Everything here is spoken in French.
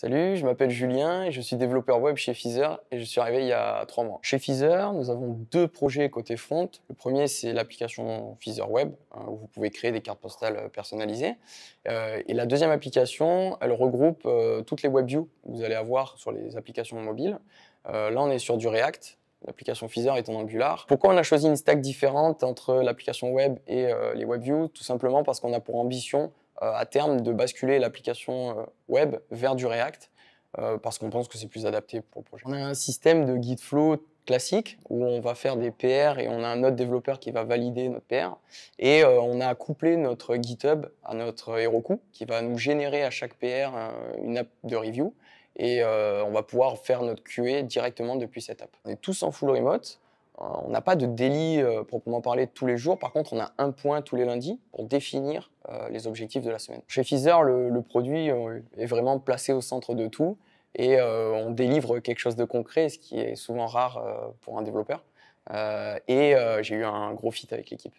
Salut, je m'appelle Julien et je suis développeur web chez Feezer et je suis arrivé il y a trois mois. Chez Feezer, nous avons deux projets côté front. Le premier, c'est l'application Feezer Web, hein, où vous pouvez créer des cartes postales euh, personnalisées. Euh, et la deuxième application, elle regroupe euh, toutes les views que vous allez avoir sur les applications mobiles. là, on est sur du React l'application Feather est en Angular. Pourquoi on a choisi une stack différente entre l'application web et euh, les WebView Tout simplement parce qu'on a pour ambition euh, à terme de basculer l'application euh, web vers du React parce qu'on pense que c'est plus adapté pour le projet. On a un système de GitFlow classique où on va faire des PR et on a un autre développeur qui va valider notre PR et on a couplé notre GitHub à notre Heroku qui va nous générer à chaque PR une app de review et euh, on va pouvoir faire notre QA directement depuis cette app. On est tous en full remote. Euh, on n'a pas de délit euh, proprement parlé tous les jours. Par contre, on a un point tous les lundis pour définir les objectifs de la semaine. Chez Fizer, le, produit est vraiment placé au centre de tout et on délivre quelque chose de concret, ce qui est souvent rare pour un développeur. et j'ai eu un gros fit avec l'équipe.